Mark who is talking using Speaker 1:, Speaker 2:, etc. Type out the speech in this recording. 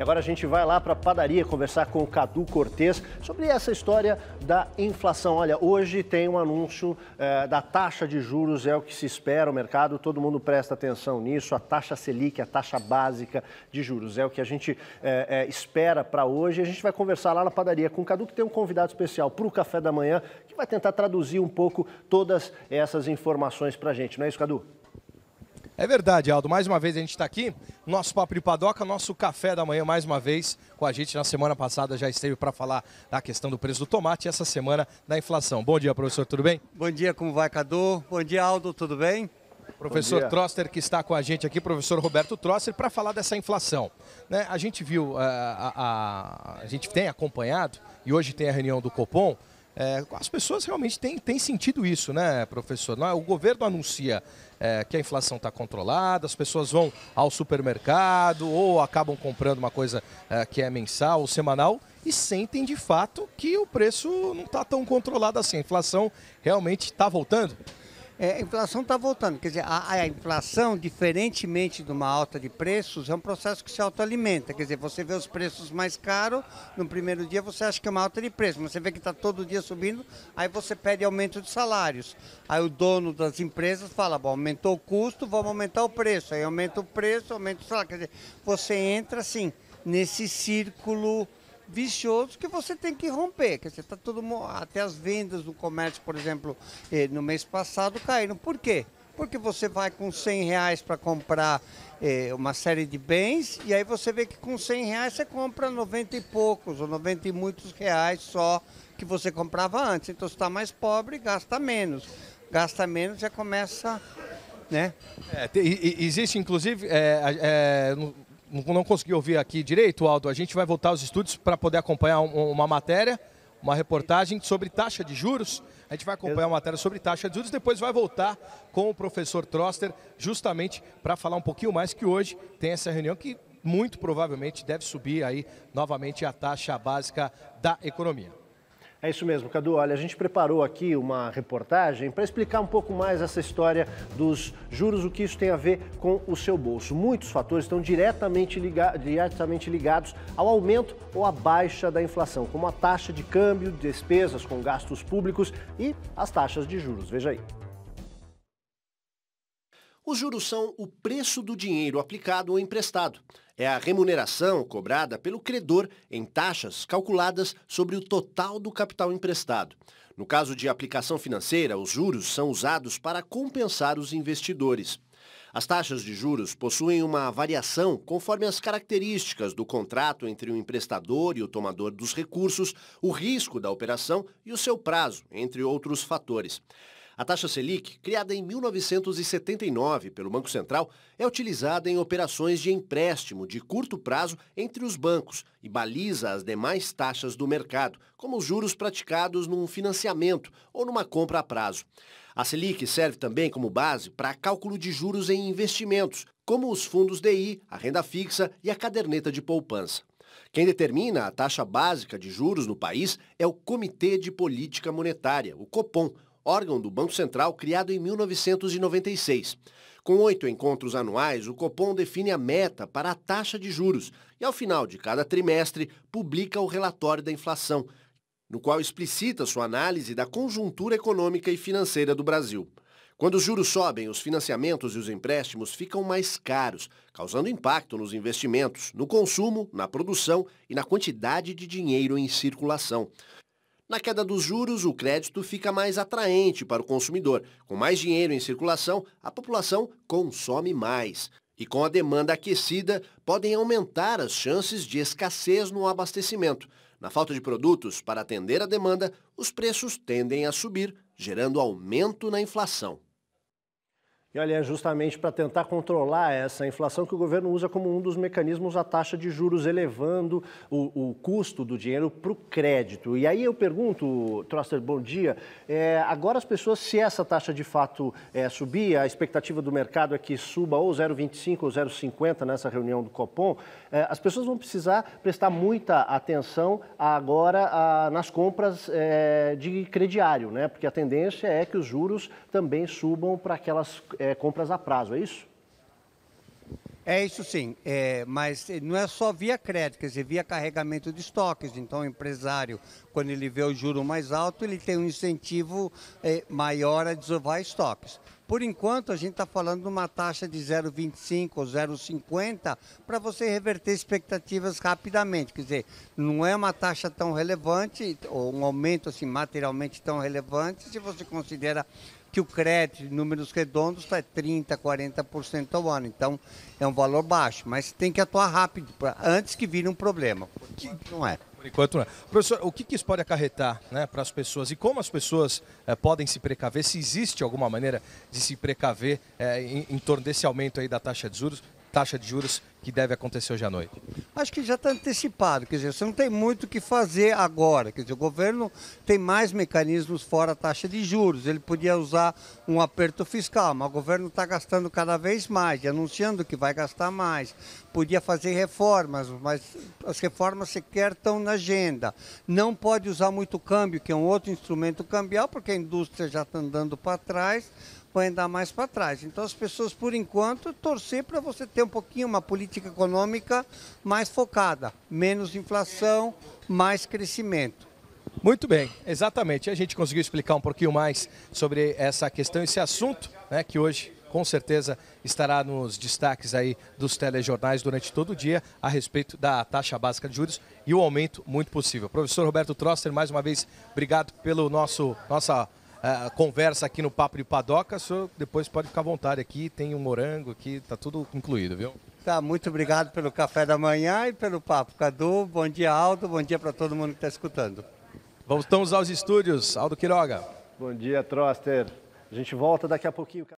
Speaker 1: E agora a gente vai lá para a padaria conversar com o Cadu Cortez sobre essa história da inflação. Olha, hoje tem um anúncio eh, da taxa de juros, é o que se espera o mercado, todo mundo presta atenção nisso, a taxa Selic, a taxa básica de juros, é o que a gente eh, eh, espera para hoje. A gente vai conversar lá na padaria com o Cadu, que tem um convidado especial para o café da manhã, que vai tentar traduzir um pouco todas essas informações para a gente. Não é isso, Cadu?
Speaker 2: É verdade, Aldo. Mais uma vez a gente está aqui, nosso papo de padoca, nosso café da manhã, mais uma vez com a gente. Na semana passada já esteve para falar da questão do preço do tomate e essa semana da inflação. Bom dia, professor, tudo bem? Bom dia, como vai, Cadu? Bom dia, Aldo, tudo bem? Professor Troster, que está com a gente aqui, professor Roberto Troster, para falar dessa inflação. Né? A gente viu, eh, a, a, a, a gente tem acompanhado, e hoje tem a reunião do Copom, é, as pessoas realmente têm, têm sentido isso, né, professor? Não, é? o governo anuncia é, que a inflação está controlada, as pessoas vão ao supermercado ou acabam comprando uma coisa é, que é mensal ou semanal e sentem de fato que o preço não
Speaker 3: está tão controlado assim. A inflação realmente está voltando? É, a inflação está voltando, quer dizer, a, a, inflação, diferentemente de uma alta de preços, é um processo que se autoalimenta. Quer dizer, você vê os preços mais caros, no primeiro dia você acha que é uma alta de preço, mas você vê que está todo dia subindo, aí você pede aumento de salários. Aí o dono das empresas fala, bom, aumentou o custo, vamos aumentar o preço. Aí aumenta o preço, aumenta o salário. Quer dizer, você entra assim nesse círculo vicioso que você tem que romper. Quer dizer, tá todo até as vendas do comércio, por exemplo, eh, no mês passado caíram. Por quê? Porque você vai com 100 reais para comprar eh, uma série de bens e aí você vê que com 100 reais você compra 90 e poucos ou 90 e muitos reais só que você comprava antes. Então você está mais pobre gasta menos. Gasta menos já começa
Speaker 2: né? É, existe, inclusive, é, é, não consegui ouvir aqui direito, Aldo, a gente vai voltar aos estúdios para poder acompanhar uma matéria, uma reportagem sobre taxa de juros. A gente vai acompanhar uma matéria sobre taxa de juros, depois vai voltar com o professor Troster, justamente para falar um pouquinho mais que hoje tem essa reunião que muito provavelmente deve subir aí novamente a taxa básica da economia.
Speaker 1: É isso mesmo, Cadu. Olha, a gente preparou aqui uma reportagem para explicar um pouco mais essa história dos juros, o que isso tem a ver com o seu bolso. Muitos fatores estão diretamente, liga... diretamente ligados ao aumento ou à baixa da inflação, como a taxa de câmbio, despesas com gastos públicos e as taxas de juros. Veja aí. Os juros são o preço do dinheiro aplicado ou emprestado. É a remuneração cobrada pelo credor em taxas calculadas sobre o total do capital emprestado. No caso de aplicação financeira, os juros são usados para compensar os investidores. As taxas de juros possuem uma variação conforme as características do contrato entre o emprestador e o tomador dos recursos, o risco da operação e o seu prazo, entre outros fatores. A taxa Selic, criada em 1979 pelo Banco Central, é utilizada em operações de empréstimo de curto prazo entre os bancos e baliza as demais taxas do mercado, como os juros praticados num financiamento ou numa compra a prazo. A Selic serve também como base para cálculo de juros em investimentos, como os fundos DI, a renda fixa e a caderneta de poupança. Quem determina a taxa básica de juros no país é o Comitê de Política Monetária, o COPOM, órgão do Banco Central criado em 1996. Com oito encontros anuais, o Copom define a meta para a taxa de juros e, ao final de cada trimestre, publica o relatório da inflação, no qual explicita sua análise da conjuntura econômica e financeira do Brasil. Quando os juros sobem, os financiamentos e os empréstimos ficam mais caros, causando impacto nos investimentos, no consumo, na produção e na quantidade de dinheiro em circulação. Na queda dos juros, o crédito fica mais atraente para o consumidor. Com mais dinheiro em circulação, a população consome mais. E com a demanda aquecida, podem aumentar as chances de escassez no abastecimento. Na falta de produtos para atender a demanda, os preços tendem a subir, gerando aumento na inflação. E olha, é justamente para tentar controlar essa inflação que o governo usa como um dos mecanismos a taxa de juros, elevando o, o custo do dinheiro para o crédito. E aí eu pergunto, Troster, bom dia. É, agora as pessoas, se essa taxa de fato é, subir, a expectativa do mercado é que suba ou 0,25 ou 0,50 nessa reunião do Copom, é, as pessoas vão precisar prestar muita atenção agora a, nas compras é, de crediário, né? Porque a tendência é que os juros também subam para aquelas é,
Speaker 3: compras a prazo, é isso? É isso sim, é, mas não é só via crédito, quer dizer, via carregamento de estoques. Então, o empresário, quando ele vê o juro mais alto, ele tem um incentivo é, maior a desovar estoques. Por enquanto, a gente está falando de uma taxa de 0,25 ou 0,50 para você reverter expectativas rapidamente. Quer dizer, não é uma taxa tão relevante, ou um aumento assim, materialmente tão relevante, se você considera que o crédito de números redondos está 30%, 40% ao ano. Então, é um valor baixo, mas tem que atuar rápido, pra, antes que vire um problema. Que não é. Por enquanto não é. Professor, o que, que isso pode acarretar né, para as
Speaker 2: pessoas e como as pessoas é, podem se precaver, se existe alguma maneira de se precaver é, em, em torno desse aumento aí da taxa de juros, taxa de juros que deve acontecer hoje à noite?
Speaker 3: acho que já está antecipado. Quer dizer, você não tem muito o que fazer agora. Quer dizer, o governo tem mais mecanismos fora a taxa de juros. Ele podia usar um aperto fiscal, mas o governo está gastando cada vez mais, anunciando que vai gastar mais. Podia fazer reformas, mas as reformas sequer estão na agenda. Não pode usar muito câmbio, que é um outro instrumento cambial, porque a indústria já está andando para trás vai andar mais para trás. Então as pessoas, por enquanto, torcer para você ter um pouquinho uma política econômica mais focada, menos inflação, mais crescimento. Muito bem, exatamente.
Speaker 2: A gente conseguiu explicar um pouquinho mais sobre essa questão, esse assunto, né, que hoje com certeza estará nos destaques aí dos telejornais durante todo o dia a respeito da taxa básica de juros e o aumento muito possível. Professor Roberto Troster, mais uma vez, obrigado pelo nosso nossa uh, conversa aqui no Papo de Padoca, o senhor depois pode ficar à vontade
Speaker 3: aqui, tem um morango aqui, tá tudo incluído, viu? Tá, muito obrigado pelo café da manhã e pelo papo. Cadu, bom dia, Aldo, bom dia para todo mundo que está escutando. Voltamos aos estúdios, Aldo Quiroga. Bom dia, Troster. A gente volta daqui a pouquinho.